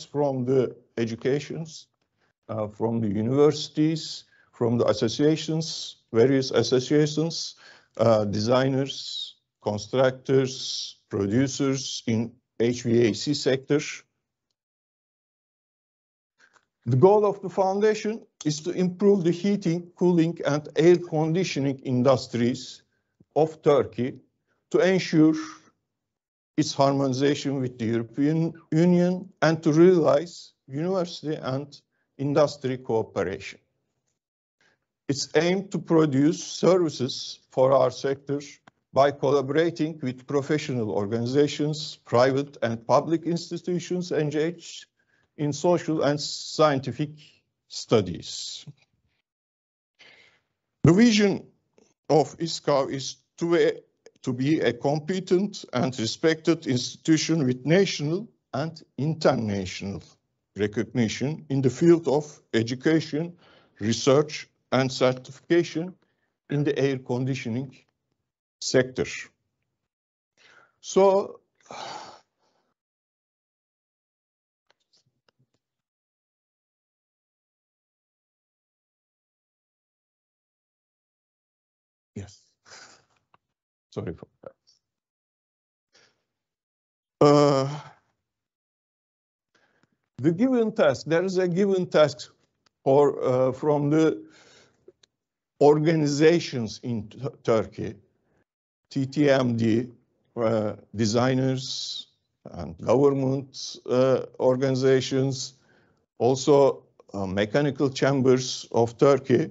comes from the educations, uh, from the universities, from the associations, various associations, uh, designers, constructors, producers in HVAC sector. The goal of the foundation is to improve the heating, cooling and air conditioning industries of Turkey to ensure its harmonization with the European Union, and to realize university and industry cooperation. It's aimed to produce services for our sector by collaborating with professional organizations, private and public institutions engaged in social and scientific studies. The vision of ISCAV is to to be a competent and respected institution with national and international recognition in the field of education, research and certification in the air conditioning sector. So yes. Sorry for that. Uh, the given task, there is a given task or uh, from the organizations in Turkey, TTMD, uh, designers and government uh, organizations, also uh, mechanical chambers of Turkey.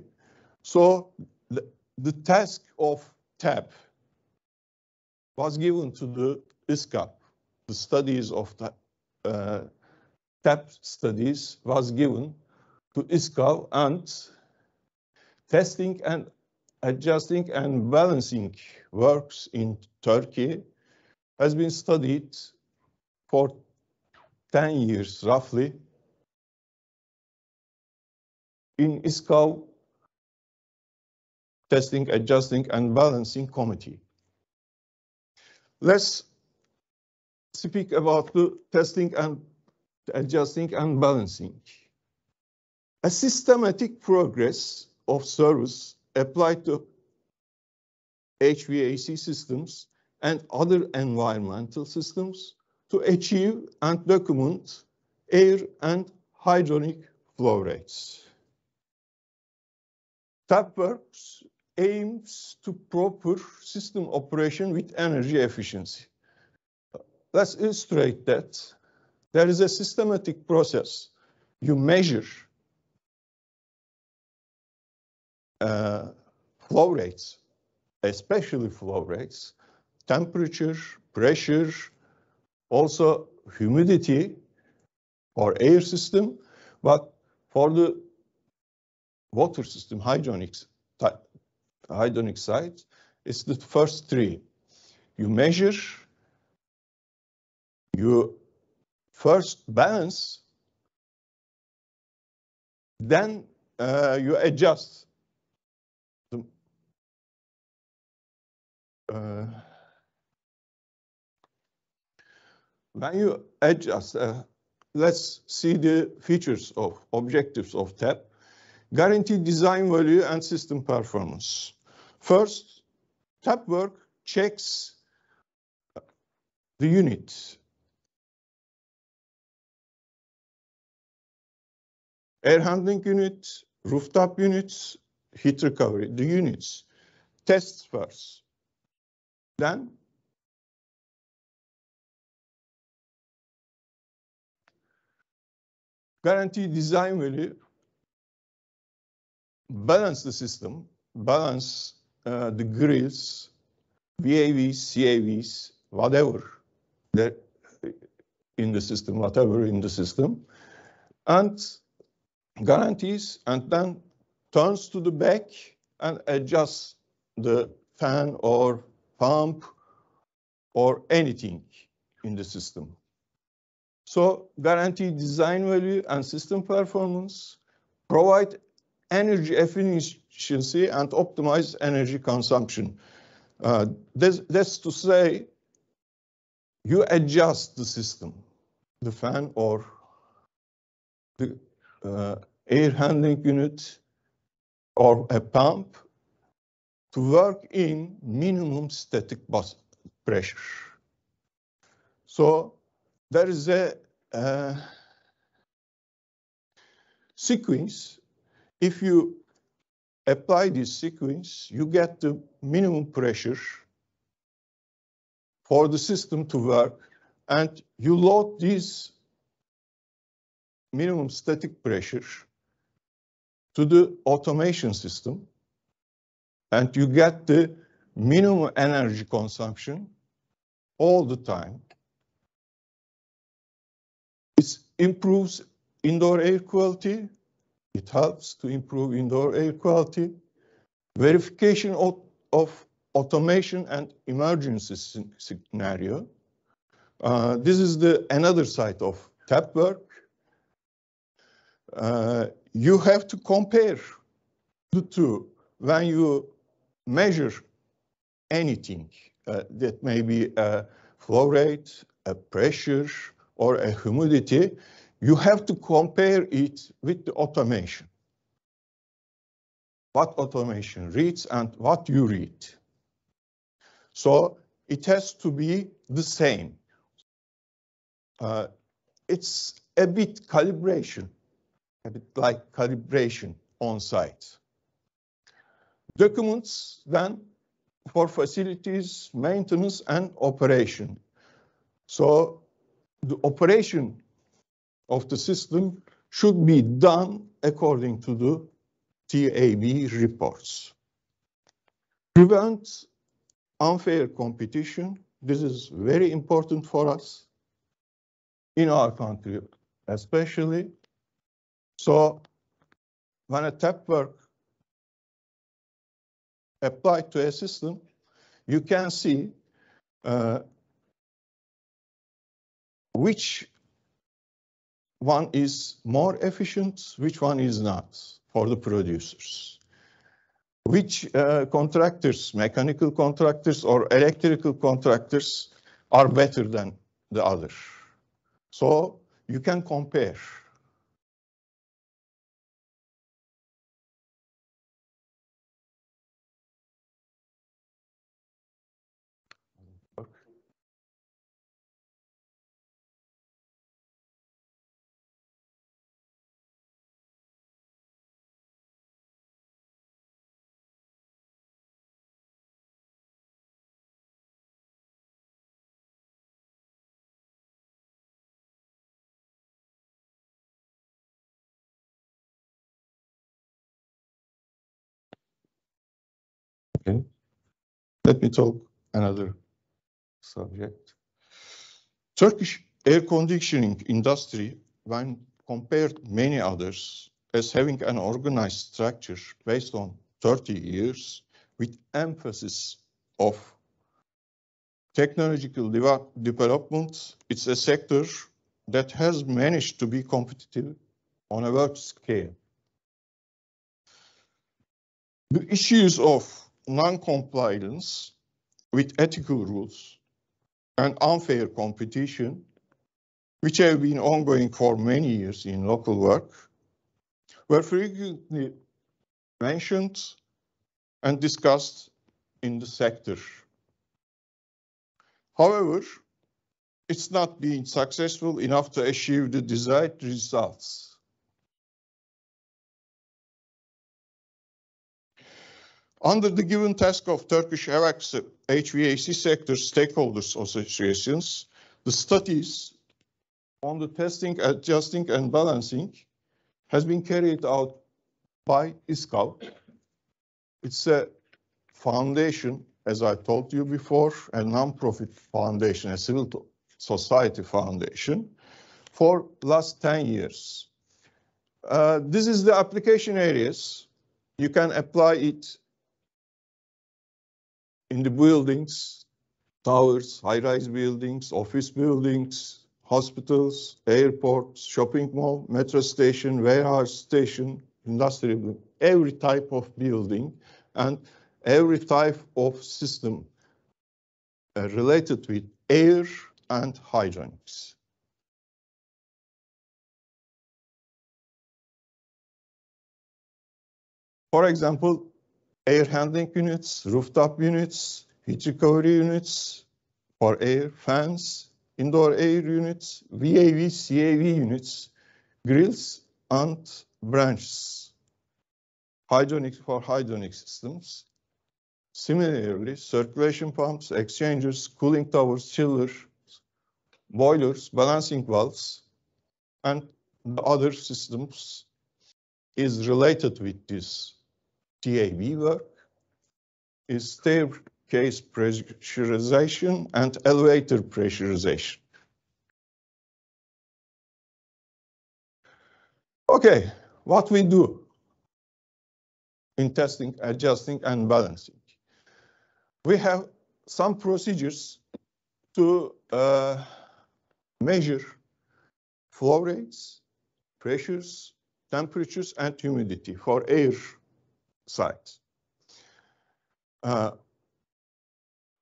So the, the task of TAP was given to the ISCAP. The studies of the uh, TAP studies was given to ISCAP and testing and adjusting and balancing works in Turkey has been studied for 10 years roughly. In ISCAP testing, adjusting and balancing committee. Let's speak about the testing and adjusting and balancing. A systematic progress of service applied to HVAC systems and other environmental systems to achieve and document air and hydronic flow rates. works aims to proper system operation with energy efficiency. Let's illustrate that. There is a systematic process. You measure uh, flow rates, especially flow rates, temperature, pressure, also humidity for air system, but for the water system, hydronics, hydronic site is the first three. You measure, you first balance, then uh, you adjust the, uh, when you adjust, uh, let's see the features of objectives of TAP, guaranteed design value and system performance. First, tap work checks the unit. Air handling unit, rooftop units, heat recovery, the units. Tests first. Then guarantee design value, balance the system, balance uh, the grills, VAVs, CAVs, whatever that in the system, whatever in the system, and guarantees and then turns to the back and adjusts the fan or pump or anything in the system. So guarantee design value and system performance, provide energy efficiency and optimize energy consumption. Uh, that's, that's to say, you adjust the system, the fan or the uh, air handling unit or a pump to work in minimum static pressure. So there is a uh, sequence if you apply this sequence, you get the minimum pressure for the system to work and you load this minimum static pressure to the automation system and you get the minimum energy consumption all the time. It improves indoor air quality it helps to improve indoor air quality. Verification of, of automation and emergency scenario. Uh, this is the another side of tap work. Uh, you have to compare the two when you measure anything uh, that may be a flow rate, a pressure, or a humidity you have to compare it with the automation. What automation reads and what you read. So it has to be the same. Uh, it's a bit calibration, a bit like calibration on site. Documents then for facilities, maintenance and operation. So the operation of the system should be done according to the TAB reports. Prevent unfair competition. This is very important for us in our country, especially. So when a tap work applied to a system, you can see uh, which one is more efficient, which one is not for the producers. Which uh, contractors, mechanical contractors or electrical contractors are better than the other. So you can compare. Okay. Let me talk another subject. Turkish air conditioning industry, when compared many others, as having an organized structure based on 30 years with emphasis of technological de development, it's a sector that has managed to be competitive on a world scale. The issues of non-compliance with ethical rules and unfair competition, which have been ongoing for many years in local work, were frequently mentioned and discussed in the sector. However, it's not been successful enough to achieve the desired results. Under the given task of Turkish HVAC sector stakeholders associations, the studies on the testing, adjusting and balancing has been carried out by ISCAL. It's a foundation, as I told you before, a non-profit foundation, a civil society foundation for last 10 years. Uh, this is the application areas. You can apply it in the buildings, towers, high-rise buildings, office buildings, hospitals, airports, shopping mall, metro station, warehouse station, industrial every type of building and every type of system uh, related with air and hydronics. For example, air handling units, rooftop units, heat recovery units for air, fans, indoor air units, VAV, CAV units, grills and branches, hydronics for hydronic systems. Similarly, circulation pumps, exchangers, cooling towers, chillers, boilers, balancing valves, and the other systems is related with this TAB work is staircase pressurization and elevator pressurization. Okay, what we do in testing, adjusting and balancing. We have some procedures to uh, measure flow rates, pressures, temperatures and humidity for air sites. Uh,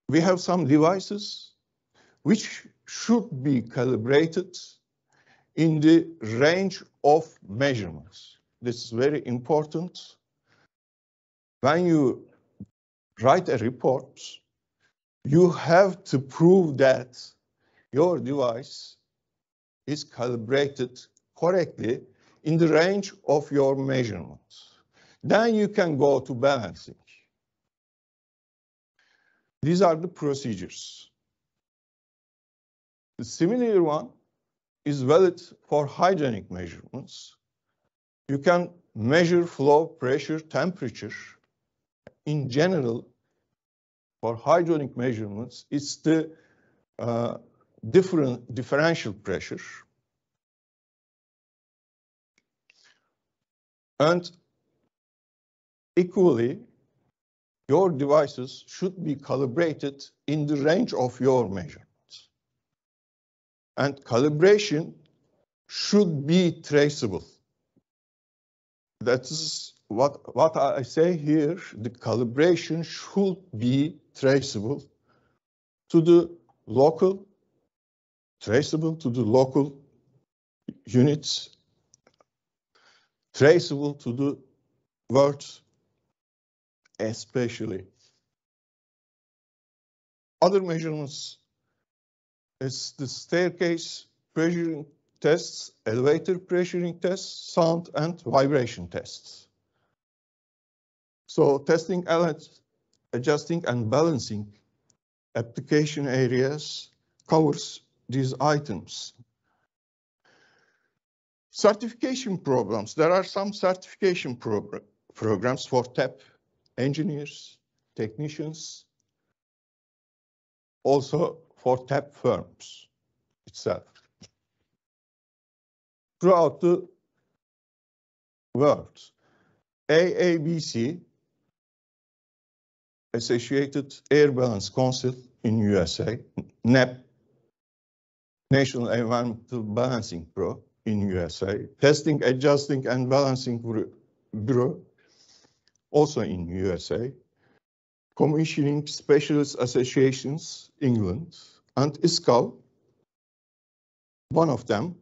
we have some devices which should be calibrated in the range of measurements. This is very important. When you write a report, you have to prove that your device is calibrated correctly in the range of your measurements. Then you can go to balancing. These are the procedures. The similar one is valid for hygienic measurements. You can measure flow, pressure, temperature. In general, for hygienic measurements, it's the uh, different differential pressure. And Equally, your devices should be calibrated in the range of your measurements. And calibration should be traceable. That's what, what I say here, the calibration should be traceable to the local, traceable to the local units, traceable to the world especially. Other measurements is the staircase pressuring tests, elevator pressuring tests, sound and vibration tests. So testing adjusting and balancing application areas covers these items. Certification programs. There are some certification programs for TAP engineers, technicians, also for tap firms itself. Throughout the world, AABC, Associated Air Balance Council in USA, NAP National Environmental Balancing Pro in USA, Testing, Adjusting and Balancing Bureau also in USA, commissioning specialist associations, England, and ISCAL, one of them,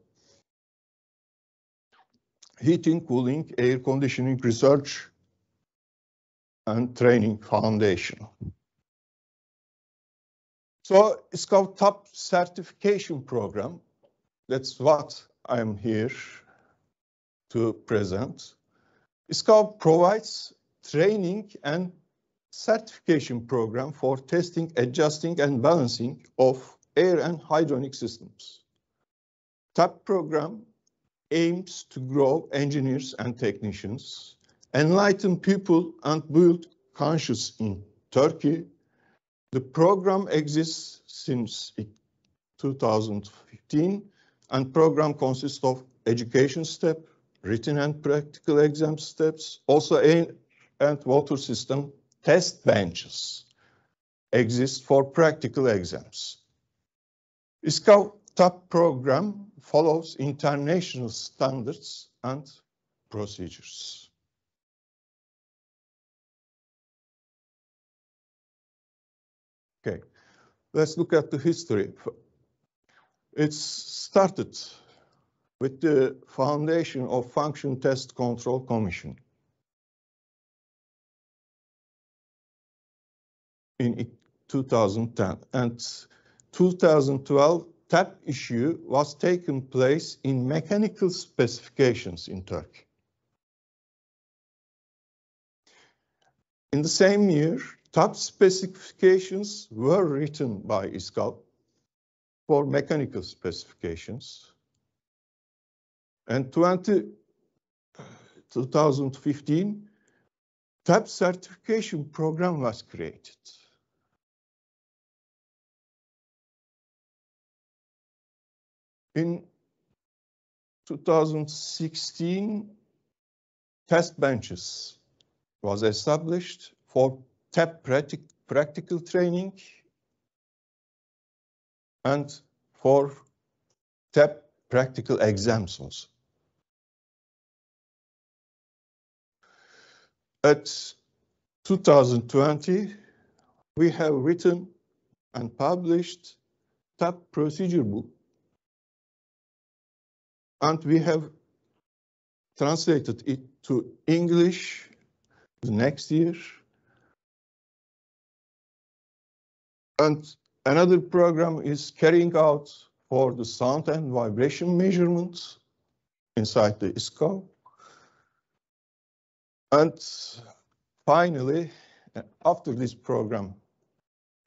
Heating, Cooling, Air Conditioning Research and Training Foundation. So it's called top certification program. That's what I'm here to present. ISCAL provides training and certification program for testing, adjusting, and balancing of air and hydronic systems. TAP program aims to grow engineers and technicians, enlighten people, and build conscious in Turkey. The program exists since 2015, and program consists of education step, written and practical exam steps, also aim, and water system test benches exist for practical exams. ISCAV TAP program follows international standards and procedures. Okay, let's look at the history. It started with the foundation of Function Test Control Commission in 2010. And 2012 tap issue was taken place in mechanical specifications in Turkey. In the same year, tap specifications were written by ISKAL for mechanical specifications. And 20, 2015, TAP certification program was created. In 2016, test benches was established for TAP practic practical training and for TAP practical exams also. At 2020, we have written and published TAP procedure book and we have translated it to English the next year. And another program is carrying out for the sound and vibration measurements inside the ISCO. And finally, after this program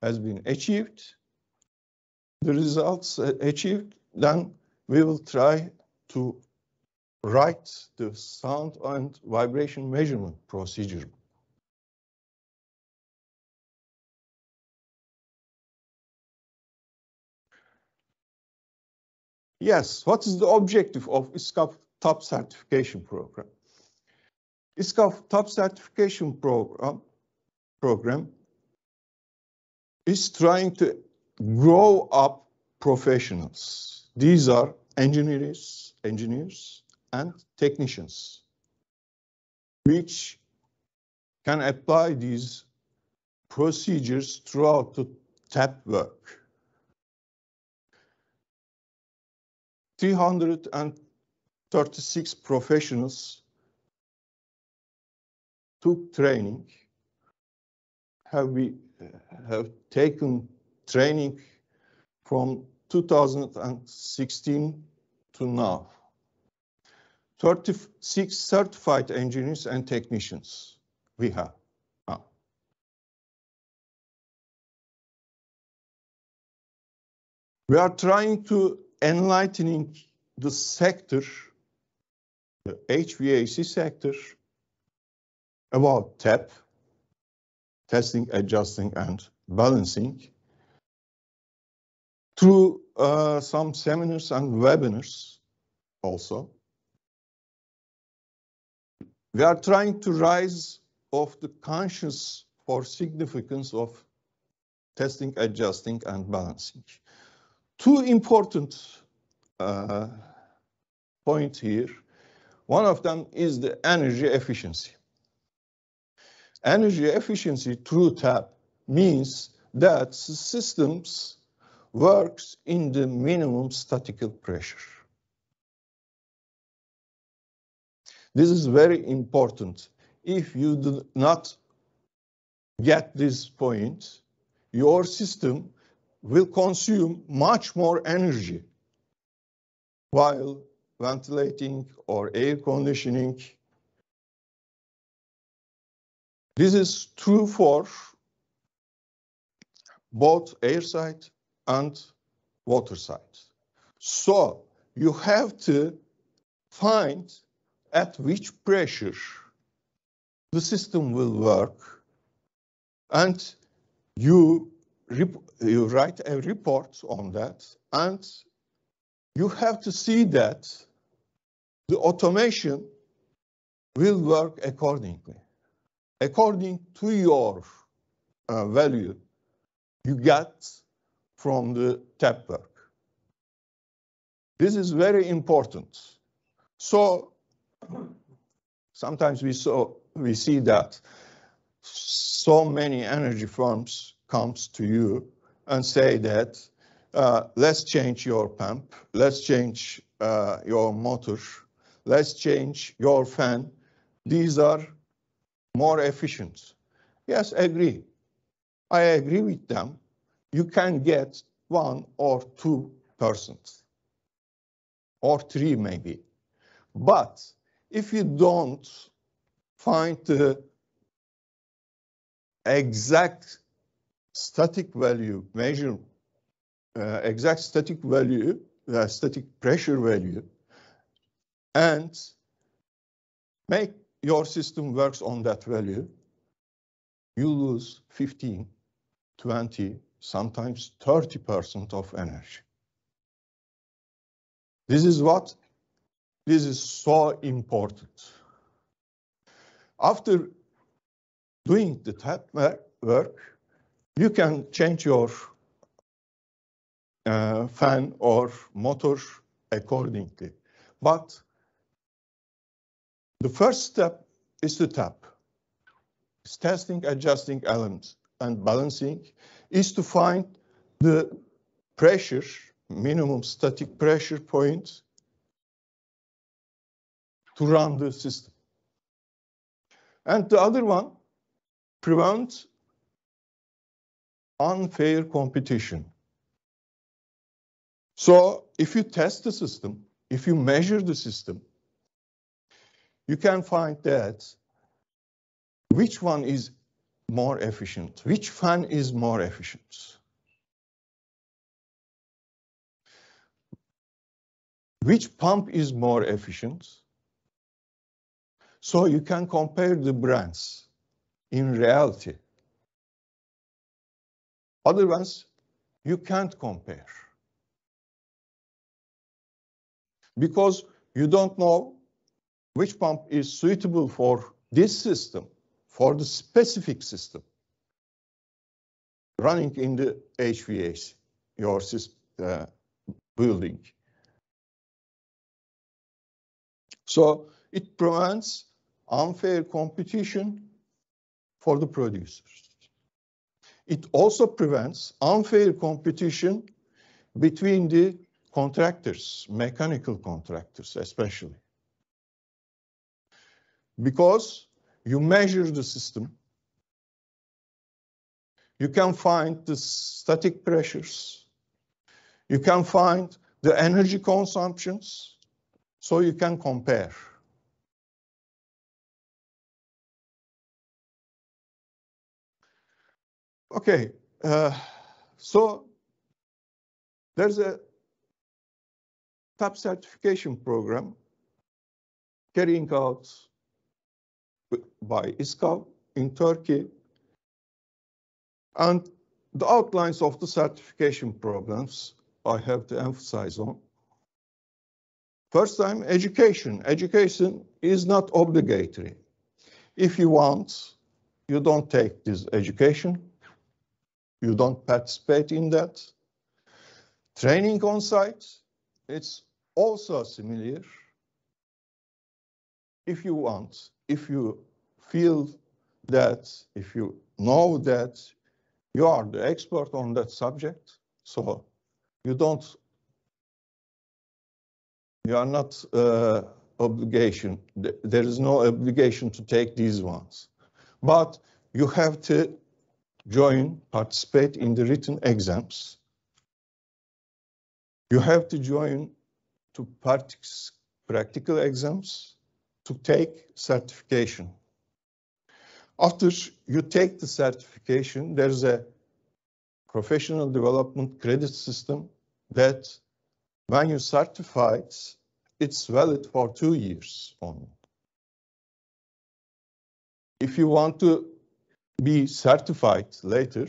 has been achieved, the results achieved, then we will try to write the sound and vibration measurement procedure. Yes, what is the objective of ISCAP top certification program? ISCAP top certification program, program is trying to grow up professionals. These are engineers, engineers and technicians, which can apply these procedures throughout the tap work. 336 professionals took training, have, we, have taken training from 2016 to now. 36 certified engineers and technicians we have We are trying to enlightening the sector, the HVAC sector, about TAP, testing, adjusting, and balancing through uh, some seminars and webinars also. We are trying to rise of the conscious or significance of testing, adjusting, and balancing. Two important uh, points here. One of them is the energy efficiency. Energy efficiency through TAP means that systems works in the minimum statical pressure. This is very important. If you do not get this point, your system will consume much more energy while ventilating or air conditioning. This is true for both air side and water side. So you have to find at which pressure the system will work and you, you write a report on that and you have to see that the automation will work accordingly. According to your uh, value you get from the tap work. This is very important. So Sometimes we saw we see that so many energy firms comes to you and say that uh, let's change your pump, let's change uh, your motor, let's change your fan. These are more efficient. Yes, agree. I agree with them. You can get one or two percent or three maybe, but if you don't find the exact static value, measure uh, exact static value, uh, static pressure value, and make your system works on that value, you lose 15, 20, sometimes 30% of energy. This is what this is so important. After doing the tap work, you can change your uh, fan or motor accordingly. But the first step is to tap. It's testing, adjusting elements and balancing is to find the pressure, minimum static pressure point to run the system. And the other one, prevent unfair competition. So if you test the system, if you measure the system, you can find that which one is more efficient, which fan is more efficient. Which pump is more efficient? So you can compare the brands in reality. Other ones, you can't compare. Because you don't know which pump is suitable for this system, for the specific system running in the HVAC, your system, uh, building. So it prevents unfair competition for the producers. It also prevents unfair competition between the contractors, mechanical contractors especially. Because you measure the system, you can find the static pressures, you can find the energy consumptions, so you can compare. Okay, uh, so there's a top certification program carrying out by ISKAV in Turkey. And the outlines of the certification programs I have to emphasize on. First time, education. Education is not obligatory. If you want, you don't take this education you don't participate in that. Training on site, it's also similar. If you want, if you feel that, if you know that you are the expert on that subject, so you don't, you are not uh, obligation, there is no obligation to take these ones. But you have to join, participate in the written exams. You have to join to partic practical exams to take certification. After you take the certification, there's a professional development credit system that when you certify, it's valid for two years only. If you want to be certified later,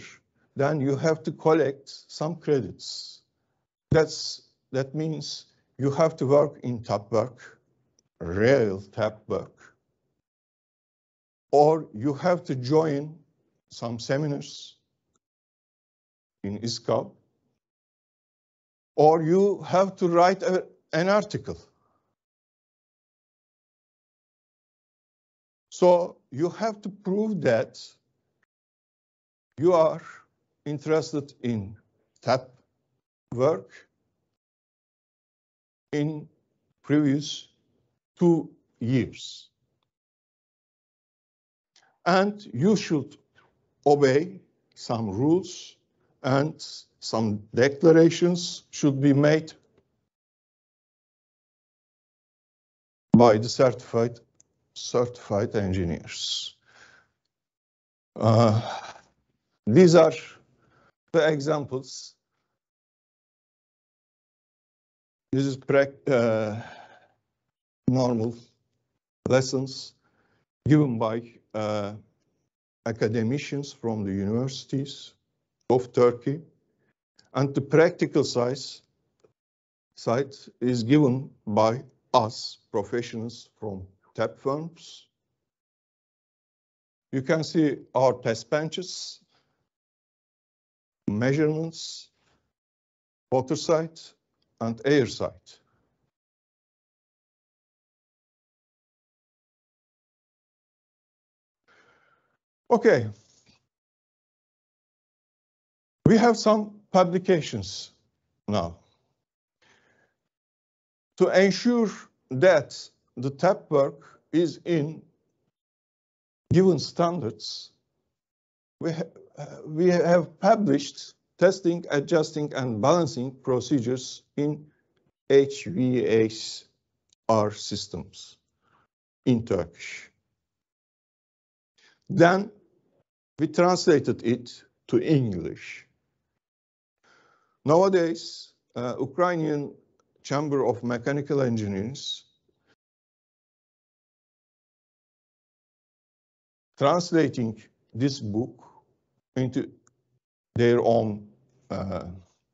then you have to collect some credits. That's that means you have to work in tap work, real tap work, or you have to join some seminars in ISCAP, or you have to write a, an article. So you have to prove that you are interested in tap work in previous two years. And you should obey some rules and some declarations should be made by the certified certified engineers. Uh, these are the examples. This is uh, normal lessons given by uh, academicians from the universities of Turkey. And the practical size side is given by us professionals from tap firms. You can see our test benches measurements, water site and air site. Okay. We have some publications now. To ensure that the tap work is in given standards, we, we have published testing, adjusting, and balancing procedures in HVACR systems in Turkish. Then we translated it to English. Nowadays, uh, Ukrainian Chamber of Mechanical Engineers translating this book into their own uh,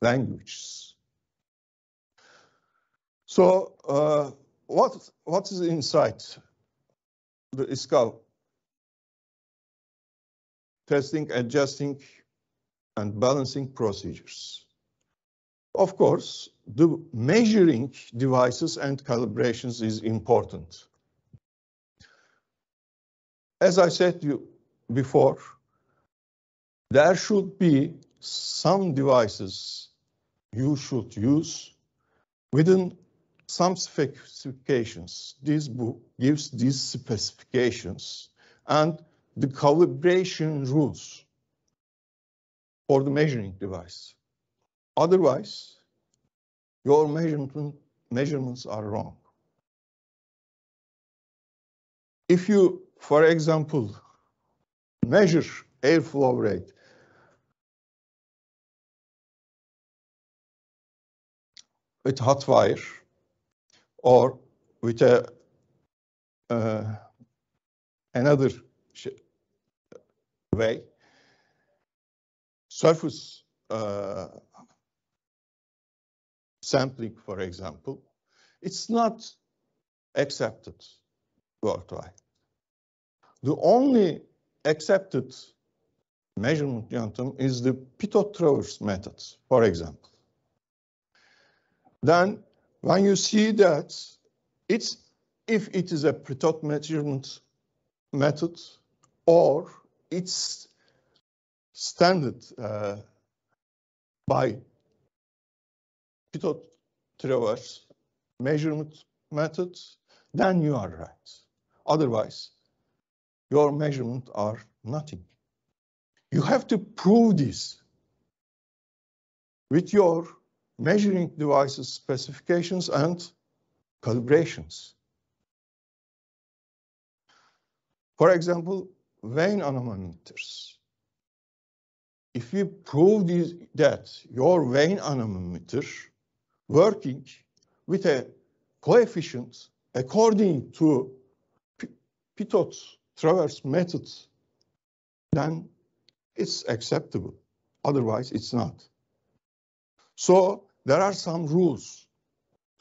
languages. So uh, what, what is inside the ISCAL? Testing, adjusting, and balancing procedures. Of course, the measuring devices and calibrations is important. As I said you before, there should be some devices you should use within some specifications. This book gives these specifications and the calibration rules for the measuring device. Otherwise, your measurement, measurements are wrong. If you, for example, measure airflow rate with hot wire or with a uh, another way surface uh, sampling, for example, it's not accepted worldwide. The only accepted measurement is the pitot traverse method, for example. Then when you see that it's if it is a pre measurement method or it's standard uh, by pitot traverse measurement method, then you are right. Otherwise, your measurement are nothing. You have to prove this with your measuring devices specifications and calibrations. For example, vein anemometers. If we prove that your vein anemometer working with a coefficient according to Pitot traverse method, then it's acceptable. Otherwise, it's not. So there are some rules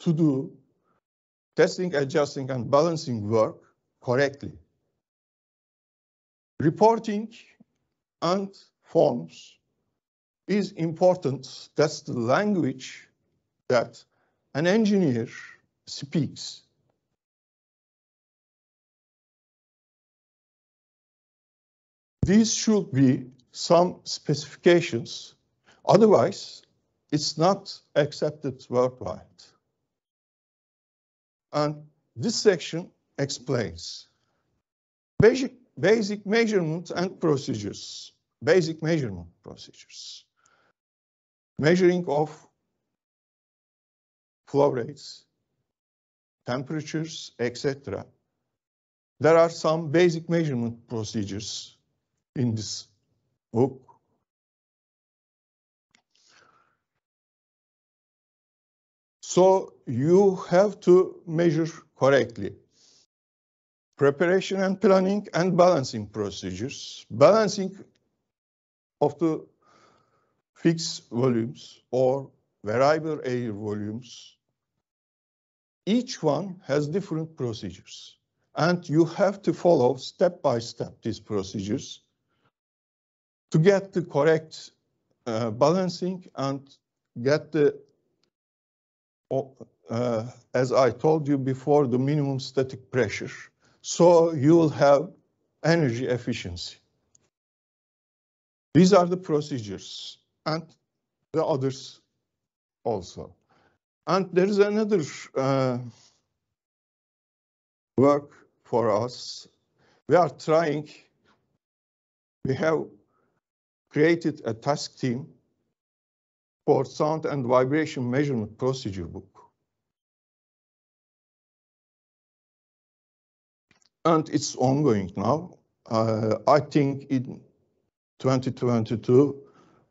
to do testing, adjusting, and balancing work correctly. Reporting and forms is important. That's the language that an engineer speaks. These should be some specifications. Otherwise, it's not accepted worldwide. And this section explains basic, basic measurement and procedures. Basic measurement procedures. Measuring of flow rates, temperatures, etc. There are some basic measurement procedures in this book. So you have to measure correctly. Preparation and planning and balancing procedures. Balancing of the fixed volumes or variable air volumes. Each one has different procedures and you have to follow step by step these procedures to get the correct uh, balancing and get the uh, as I told you before, the minimum static pressure. So you will have energy efficiency. These are the procedures and the others also. And there is another uh, work for us. We are trying, we have created a task team for sound and vibration measurement procedure book. And it's ongoing now. Uh, I think in 2022,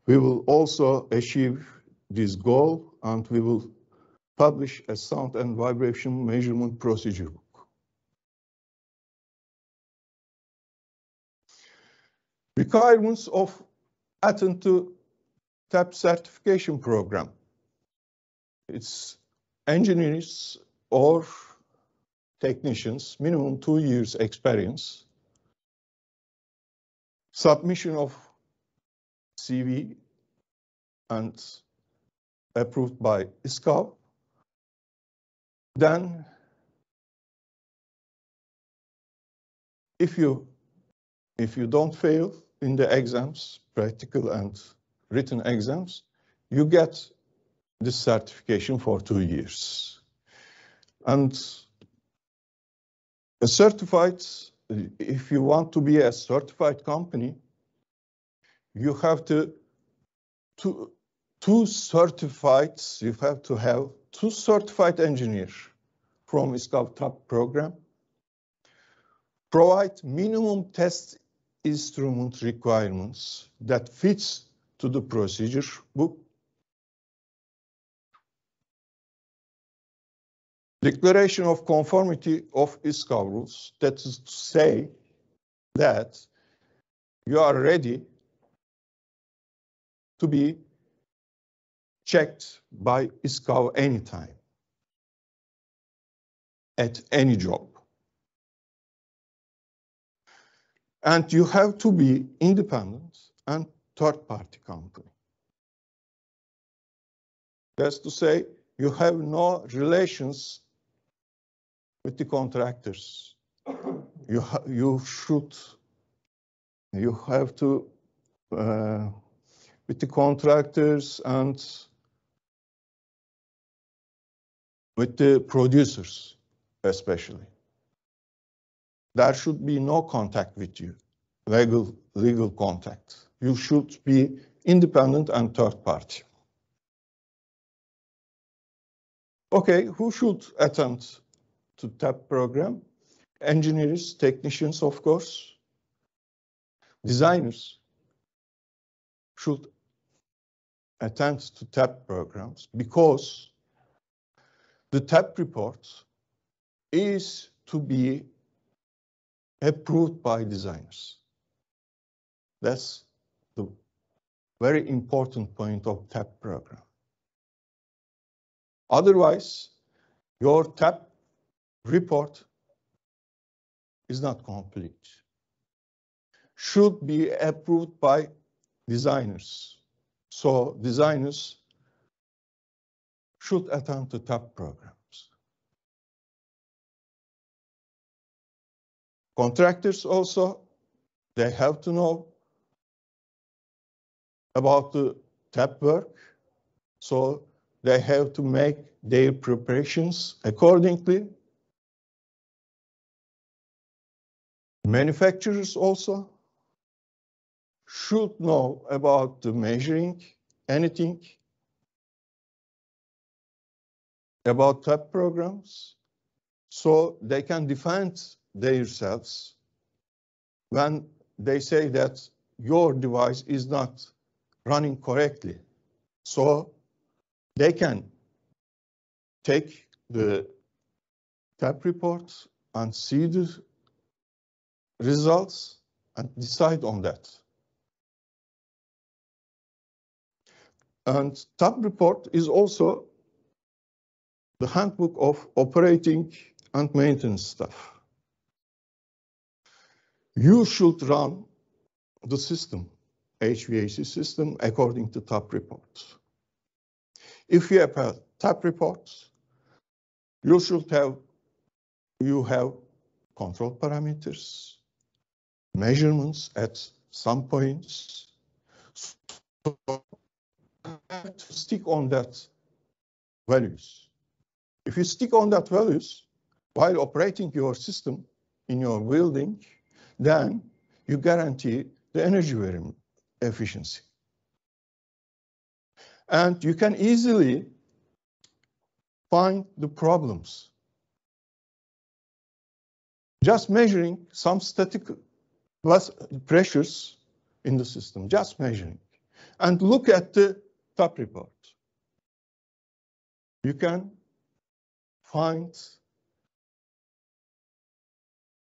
we will also achieve this goal and we will publish a sound and vibration measurement procedure book. Requirements of attend to TAP certification program. It's engineers or technicians, minimum two years experience. Submission of CV and approved by ISCAP. Then if you if you don't fail in the exams, practical and written exams, you get this certification for two years. And a certified, if you want to be a certified company, you have to, to two certified, you have to have two certified engineers from ISCAP top program. Provide minimum test instrument requirements that fits to the procedure book. Declaration of conformity of ISCA rules, that is to say that you are ready to be checked by ISCAO anytime, at any job. And you have to be independent and third party company. That's to say, you have no relations with the contractors. You, you should, you have to, uh, with the contractors and with the producers especially. There should be no contact with you legal, legal contact. You should be independent and third party. Okay, who should attend to TAP program? Engineers, technicians, of course. Designers should attend to TAP programs because the TAP report is to be approved by designers. That's the very important point of TAP program. Otherwise, your TAP report is not complete. Should be approved by designers. So designers should attend the TAP programs. Contractors also, they have to know about the tap work. So they have to make their preparations accordingly. Manufacturers also should know about the measuring anything about tap programs so they can defend themselves when they say that your device is not running correctly. So they can take the tab report and see the results and decide on that. And tab report is also the handbook of operating and maintenance staff. You should run the system. HVAC system according to top reports. If you have top reports, you should have, you have control parameters, measurements at some points. So stick on that values. If you stick on that values while operating your system in your building, then you guarantee the energy efficiency. And you can easily find the problems. Just measuring some static pressures in the system, just measuring. And look at the top report. You can find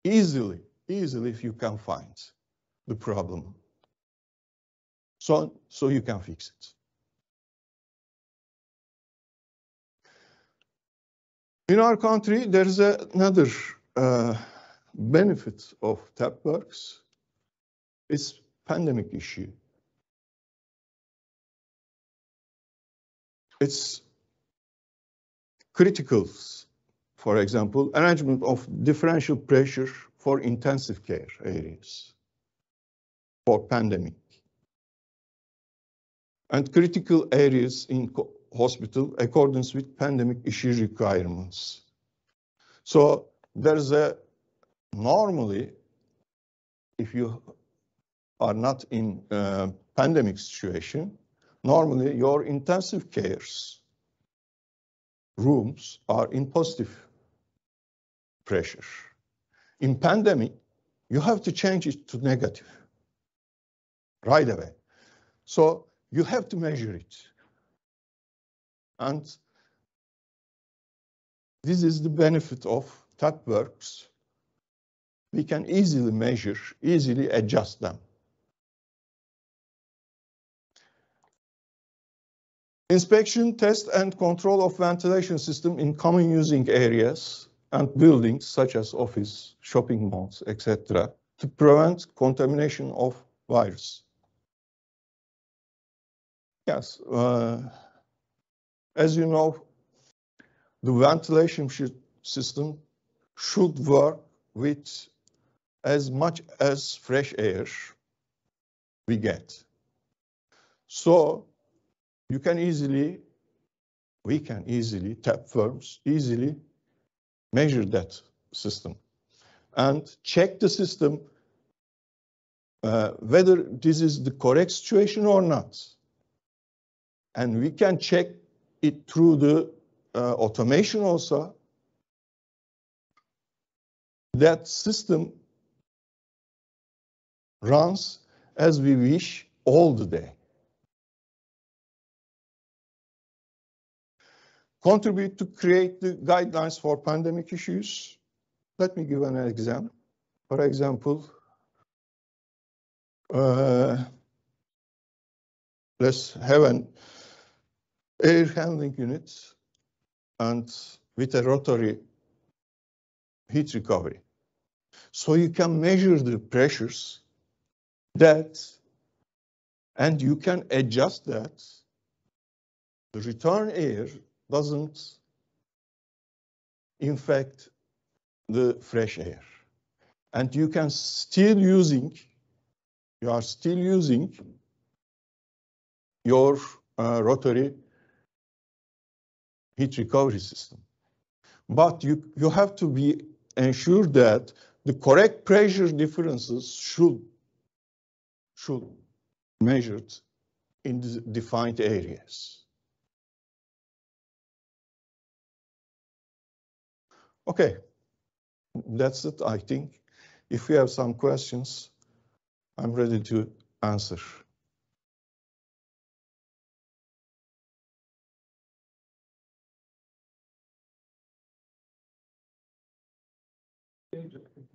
easily, easily if you can find the problem so, so you can fix it. In our country, there is another uh, benefit of tap works. It's pandemic issue. It's criticals, for example, arrangement of differential pressure for intensive care areas for pandemic and critical areas in hospital accordance with pandemic issue requirements. So there's a normally, if you are not in a uh, pandemic situation, normally your intensive cares rooms are in positive pressure. In pandemic, you have to change it to negative right away. So you have to measure it. And this is the benefit of works. We can easily measure, easily adjust them. Inspection, test, and control of ventilation system in common using areas and buildings such as office, shopping malls, etc. to prevent contamination of virus. Yes. Uh, as you know, the ventilation system should work with as much as fresh air we get. So you can easily, we can easily, tap firms easily measure that system and check the system uh, whether this is the correct situation or not and we can check it through the uh, automation also. That system runs as we wish all the day. Contribute to create the guidelines for pandemic issues. Let me give an example. For example, uh, let's have an air handling units and with a rotary heat recovery. So you can measure the pressures that and you can adjust that. The return air doesn't infect the fresh air. And you can still using, you are still using your uh, rotary heat recovery system. But you, you have to be ensure that the correct pressure differences should, should measured in the defined areas. Okay, that's it, I think. If you have some questions, I'm ready to answer.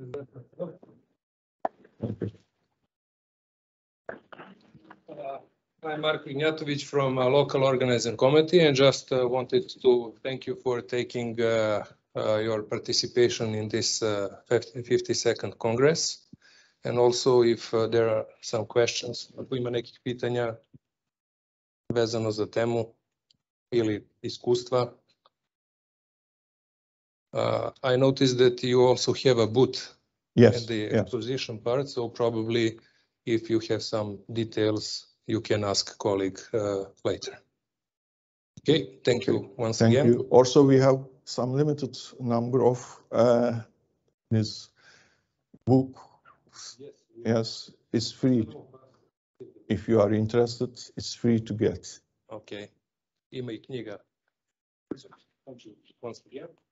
Uh, I'm Marko Ignatovic from a local organizing committee and just uh, wanted to thank you for taking uh, uh your participation in this 52nd uh, Congress. And also if uh, there are some questions, ako ima nekih pitanja vezano za temu ili uh, I noticed that you also have a boot yes, the yes. position part, so probably if you have some details, you can ask colleague uh, later. Okay, thank you once thank again. You. Also, we have some limited number of uh, this book. Yes, yes, it's free. If you are interested, it's free to get. Okay. Ima i knjiga. Once again.